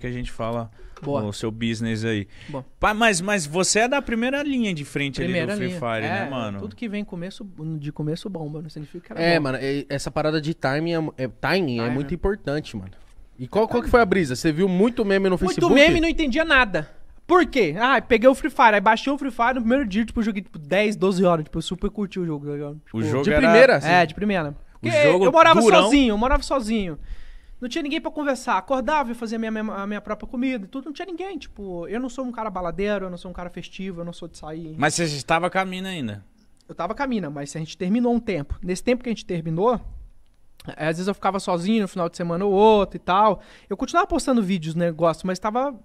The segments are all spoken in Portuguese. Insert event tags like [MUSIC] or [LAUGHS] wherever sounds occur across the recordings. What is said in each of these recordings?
que a gente fala Boa. seu business aí. Boa. mas, mas você é da primeira linha de frente primeira ali do Free linha. Fire, né, é, né, mano? Tudo que vem começo, de começo bomba, não significa que era É, mano, é, essa parada de timing é, é timing Time, é muito importante, mano. E qual, qual que foi a brisa? Você viu muito meme no Facebook? Muito meme e não entendia nada. Por quê? Ah, peguei o Free Fire, aí baixei o Free Fire no primeiro dia, tipo, joguei tipo 10, 12 horas, tipo, eu super curti o jogo. Tá tipo, o jogo de era... primeira? Assim. É, de primeira. Porque o jogo eu morava durão. sozinho, eu morava sozinho. Não tinha ninguém para conversar. Acordava e fazia minha, a minha própria comida e tudo. Não tinha ninguém. Tipo, eu não sou um cara baladeiro, eu não sou um cara festivo, eu não sou de sair. Mas você estava a caminho ainda? Eu estava a caminho, mas a gente terminou um tempo. Nesse tempo que a gente terminou, eh, às vezes eu ficava sozinho no final de semana ou outro e tal. Eu continuava postando vídeos, negócio mas estava.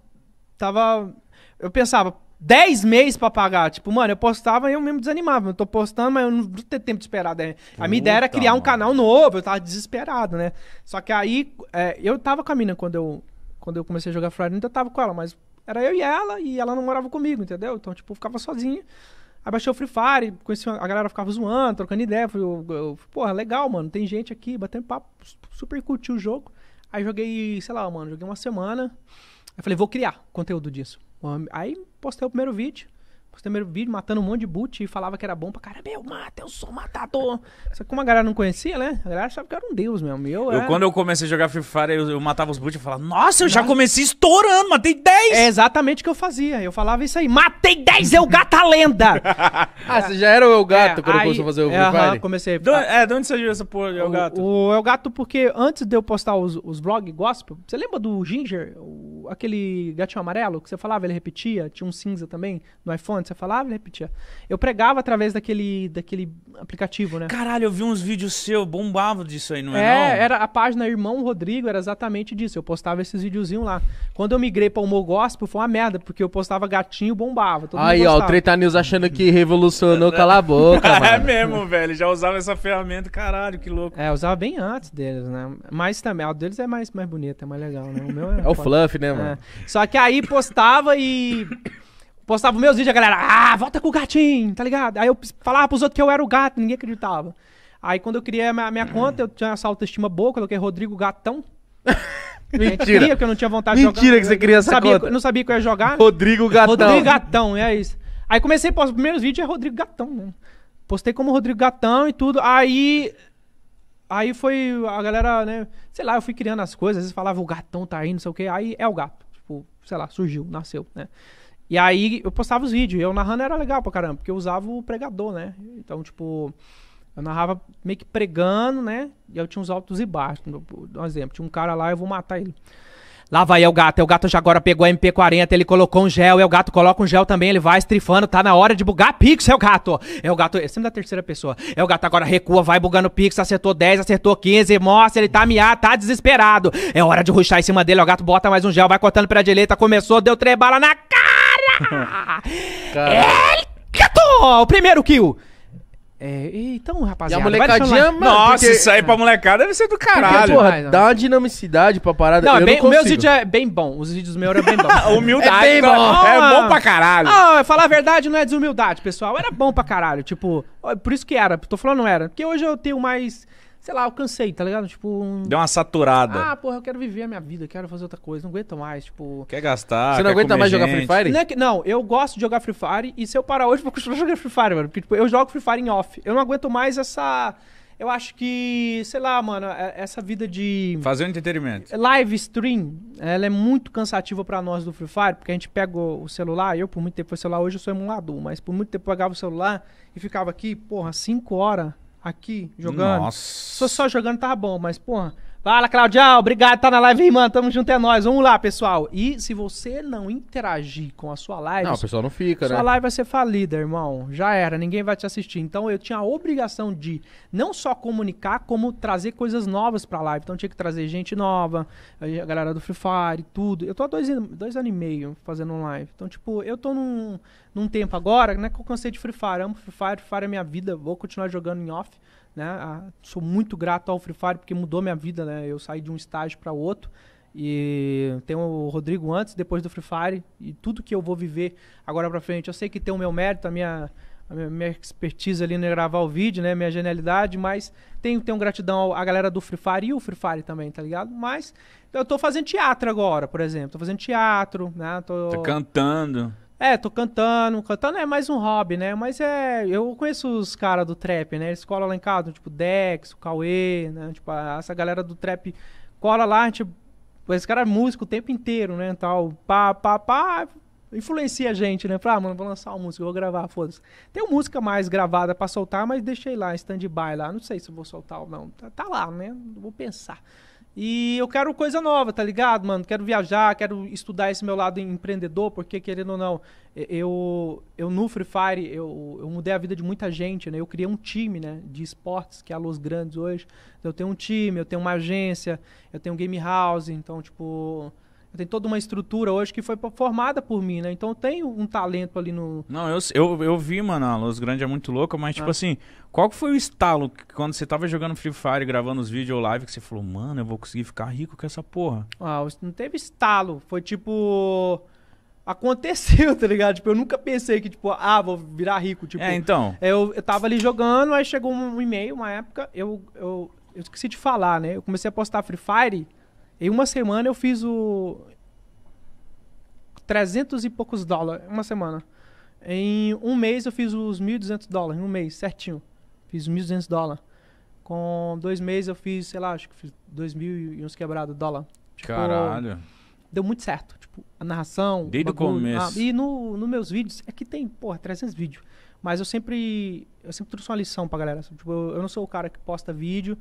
Tava. Eu pensava, 10 meses pra pagar. Tipo, mano, eu postava e eu mesmo desanimava. Eu tô postando, mas eu não vou ter tempo de esperar. Né? A minha ideia era criar mano. um canal novo, eu tava desesperado, né? Só que aí, é, eu tava com a mina quando eu, quando eu comecei a jogar Friday, ainda então tava com ela, mas era eu e ela, e ela não morava comigo, entendeu? Então, tipo, eu ficava sozinha. Aí baixei o Free Fire, conheci a galera ficava zoando, trocando ideia. Fui, eu, eu, porra, legal, mano, tem gente aqui, batendo papo, super curti o jogo. Aí joguei, sei lá, mano, joguei uma semana. Aí falei, vou criar conteúdo disso. Aí postei o primeiro vídeo. Postei o primeiro vídeo matando um monte de boot e falava que era bom pra cara. Meu, mata, eu sou matador. Só que como a galera não conhecia, né? A galera achava que era um deus meu Eu, eu é. era... Quando eu comecei a jogar Free Fire, eu, eu matava os boot e falava, nossa, eu nossa. já comecei estourando, matei 10! É exatamente o que eu fazia. Eu falava isso aí, matei 10, eu gata lenda! [LAUGHS] ah, você já era o El Gato é, quando aí, começou a fazer o Free é, Fire? Aham, comecei. Do, é, de onde você viu essa porra de El Gato? O, o El Gato, porque antes de eu postar os, os vlogs gospel, você lembra do Ginger, o aquele gatinho amarelo que você falava, ele repetia, tinha um cinza também no iPhone, você falava, ele repetia. Eu pregava através daquele, daquele aplicativo, né? Caralho, eu vi uns vídeos seu, bombava disso aí, não é? É, não? era a página Irmão Rodrigo, era exatamente disso. Eu postava esses videozinhos lá. Quando eu migrei para o Gospel, foi uma merda, porque eu postava gatinho, bombava. aí, ó, o Treta News achando que revolucionou, cala a boca, [LAUGHS] É mesmo, velho, já usava essa ferramenta, caralho, que louco. É, usava bem antes deles, né? Mas também, a deles é mais, mais bonita, é mais legal, né? O meu é... é o fluff, né? mano? É. Só que aí postava e. Postava meus vídeos, a galera, ah, volta com o gatinho, tá ligado? Aí eu falava pros outros que eu era o gato, ninguém acreditava. Aí quando eu criei a minha, minha conta, eu tinha essa autoestima boa, coloquei Rodrigo Gatão. [LAUGHS] Mentira. que porque eu não tinha vontade Mentira de jogar. Mentira que você queria essa sabia, conta. Não sabia que eu ia jogar. Rodrigo Gatão. Rodrigo Gatão, é isso. Aí comecei, os primeiros vídeos é Rodrigo Gatão, né? Postei como Rodrigo Gatão e tudo. Aí Aí foi a galera, né? Sei lá, eu fui criando as coisas. Às vezes falava o gatão tá aí, não sei o que. Aí é o gato. Tipo, sei lá, surgiu, nasceu, né? E aí eu postava os vídeos. Eu narrando era legal pra caramba, porque eu usava o pregador, né? Então, tipo, eu narrava meio que pregando, né? E eu tinha uns altos e baixos. Um exemplo, tinha um cara lá, eu vou matar ele. Lá vai o Gato. é o Gato já agora pegou a MP40, ele colocou um gel. é o Gato coloca um gel também, ele vai estrifando. Tá na hora de bugar Pix, o Gato. é o Gato, é sempre da terceira pessoa. é o Gato agora recua, vai bugando Pix, acertou 10, acertou 15. Mostra, ele tá miado, tá desesperado. É hora de ruxar em cima dele. o Gato bota mais um gel, vai cortando pra direita. Começou, deu três balas na cara. [LAUGHS] cara. Gato! O primeiro kill. É, então, rapaziada. E a molecadinha, mano, Nossa, porque... isso aí pra molecada deve ser do caralho. Porque, porra, dá uma dinamicidade pra parada. Não, eu é bem, não é bem bom. Os vídeos meus eram é bem bons. [LAUGHS] Humildade. É bom. é ah, bom pra caralho. Ah, falar a verdade não é desumildade, pessoal. Era bom pra caralho. Tipo, por isso que era. Tô falando não era. Porque hoje eu tenho mais sei lá, alcancei, tá ligado? Tipo. Um... Deu uma saturada. Ah, porra, eu quero viver a minha vida, quero fazer outra coisa, não aguento mais, tipo. Quer gastar? Você não aguenta mais gente. jogar Free Fire? Não, é que, não, eu gosto de jogar Free Fire e se eu parar hoje, vou continuar [LAUGHS] jogando Free Fire, mano. Porque, tipo, eu jogo Free Fire em off. Eu não aguento mais essa. Eu acho que, sei lá, mano, é, essa vida de. Fazer um entretenimento. Live stream, ela é muito cansativa para nós do Free Fire, porque a gente pega o celular, eu por muito tempo foi celular, hoje eu sou emulador, mas por muito tempo eu pegava o celular e ficava aqui, porra, 5 horas aqui jogando. Nossa. Se só jogando, tava bom, mas, porra, Fala, Claudião. Obrigado, tá na live, irmão. Tamo junto, é nóis. Vamos lá, pessoal. E se você não interagir com a sua live... Não, o pessoal não fica, sua né? Sua live vai ser falida, irmão. Já era, ninguém vai te assistir. Então, eu tinha a obrigação de não só comunicar, como trazer coisas novas pra live. Então, tinha que trazer gente nova, a galera do Free Fire, tudo. Eu tô há dois, dois anos e meio fazendo live. Então, tipo, eu tô num, num tempo agora, né, que eu cansei de Free Fire. amo Free Fire, Free Fire é minha vida. Vou continuar jogando em off. Né? Ah, sou muito grato ao Free Fire porque mudou minha vida, né? Eu saí de um estágio para outro e tem o Rodrigo antes, depois do Free Fire e tudo que eu vou viver agora para frente. Eu sei que tem o meu mérito, a minha a minha expertise ali no gravar o vídeo, né? Minha genialidade, mas tenho, tenho gratidão à galera do Free Fire e o Free Fire também, tá ligado? Mas eu tô fazendo teatro agora, por exemplo. Tô fazendo teatro, né? Tô... Tá cantando. É, tô cantando. Cantando é mais um hobby, né? Mas é. Eu conheço os caras do trap, né? Eles colam lá em casa, tipo Dex, o Cauê, né? Tipo, essa galera do trap cola lá, tipo. Esse cara é músico o tempo inteiro, né? Tal, pá, pá, pá. Influencia a gente, né? Fala, ah, mano, vou lançar uma música, vou gravar, foda-se. Tem uma música mais gravada pra soltar, mas deixei lá, stand-by lá. Não sei se vou soltar ou não. Tá, tá lá, né? Vou pensar. E eu quero coisa nova, tá ligado, mano? Quero viajar, quero estudar esse meu lado empreendedor, porque querendo ou não, eu, eu no Free Fire, eu, eu mudei a vida de muita gente, né? Eu criei um time, né, de esportes, que é a Los Grandes hoje. Então, eu tenho um time, eu tenho uma agência, eu tenho um game house, então, tipo, tem toda uma estrutura hoje que foi formada por mim, né? Então tem um talento ali no. Não, eu, eu, eu vi, mano, a Luz Grande é muito louca, mas, tipo ah. tipo assim, qual que foi o estalo que, quando você tava jogando Free Fire, gravando os vídeos live, que você falou, mano, eu vou conseguir ficar rico com essa porra? Ah, não teve estalo. Foi tipo aconteceu, [LAUGHS] tá ligado? Tipo, eu nunca pensei que, tipo, ah, vou virar rico. Tipo, é, então. Eu, eu tava ali jogando, aí chegou um e-mail, uma época, eu, eu, eu esqueci de falar, né? Eu comecei a postar Free Fire em uma semana eu fiz o. 300 e poucos dólares. Uma semana. Em um mês eu fiz os 1.200 dólares. Em um mês, certinho. Fiz 1.200 dólares. Com dois meses eu fiz, sei lá, acho que fiz 2.000 e uns quebrados dólares. Tipo, Caralho. Deu muito certo. Tipo, a narração. Desde o começo. Ah, e nos no meus vídeos, é que tem, porra, 300 vídeos. Mas eu sempre, eu sempre trouxe uma lição pra galera. Tipo, eu não sou o cara que posta vídeo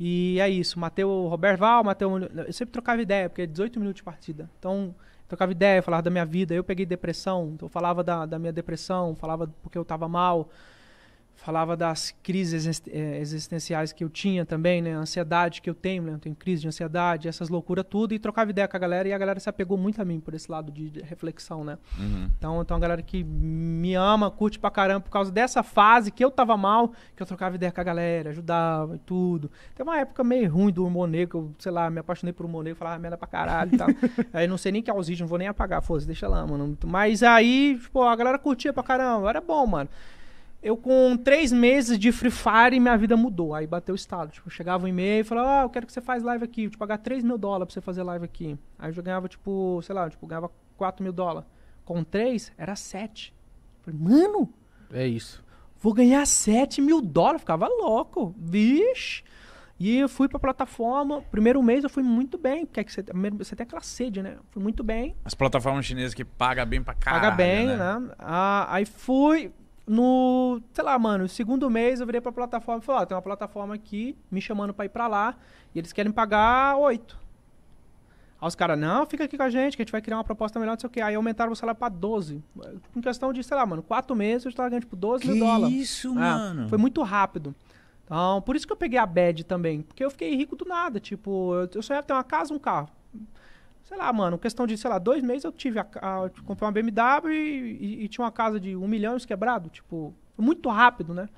e é isso, matei o Robert Val, matei o... Eu sempre trocava ideia, porque é 18 minutos de partida. Então, trocava ideia, falava da minha vida. Eu peguei depressão, então eu falava da, da minha depressão, falava porque eu tava mal falava das crises eh, existenciais que eu tinha também, né? ansiedade que eu tenho, né? Eu tenho crise de ansiedade, essas loucuras tudo, e trocava ideia com a galera, e a galera se apegou muito a mim por esse lado de reflexão, né? Uhum. Então, então a galera que me ama, curte pra caramba por causa dessa fase que eu tava mal, que eu trocava ideia com a galera, ajudava e tudo. Tem uma época meio ruim do humor negro, que eu, sei lá, me apaixonei por humor negro, falava ah, merda pra caralho e tal. [LAUGHS] aí não sei nem que é ausídio, não vou nem apagar, foda-se, deixa lá, mano. Mas aí, tipo, a galera curtia pra caramba, era bom, mano eu com três meses de Free Fire, minha vida mudou. Aí bateu o estado. Tipo, chegava um e-mail e falava, ah, eu quero que você faz live aqui. Vou te pagar 3 mil dólares pra você fazer live aqui. Aí eu ganhava, tipo, sei lá, eu, tipo, ganhava 4 mil dólares. Com três era 7. Falei, mano... É isso. Vou ganhar 7 mil dólares. Ficava louco. Vixe. E eu fui pra plataforma. Primeiro mês eu fui muito bem, porque é você, você tem aquela sede, né? Fui muito bem. As plataformas chinesas que pagam bem pra caralho. Paga bem, né? né? Ah, aí fui, no, sei lá, mano, segundo mês eu virei pra plataforma e falei, ó, oh, tem uma plataforma aqui me chamando pra ir pra lá e eles querem pagar oito. Aí os caras, não, fica aqui com a gente, que a gente vai criar uma proposta melhor, não sei o quê. Aí aumentaram o salário pra 12. Em questão de, sei lá, mano, quatro meses eu estava ganhando, tipo, 12 que mil dólares. isso, é, mano? Foi muito rápido. Então, por isso que eu peguei a bad também. Porque eu fiquei rico do nada, tipo, eu, eu só ia ter uma casa um carro sei lá, mano, questão de, sei lá, dois meses eu tive a, a eu comprei uma BMW e, e, e, tinha uma casa de um milhão quebrado, tipo, muito rápido, né?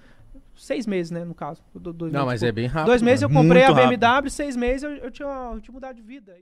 Seis meses, né, no caso. Dois não, meses, mas tipo, é bem rápido. Dois meses eu comprei muito a BMW, rápido. seis meses eu, eu, tinha, eu tinha mudado de vida.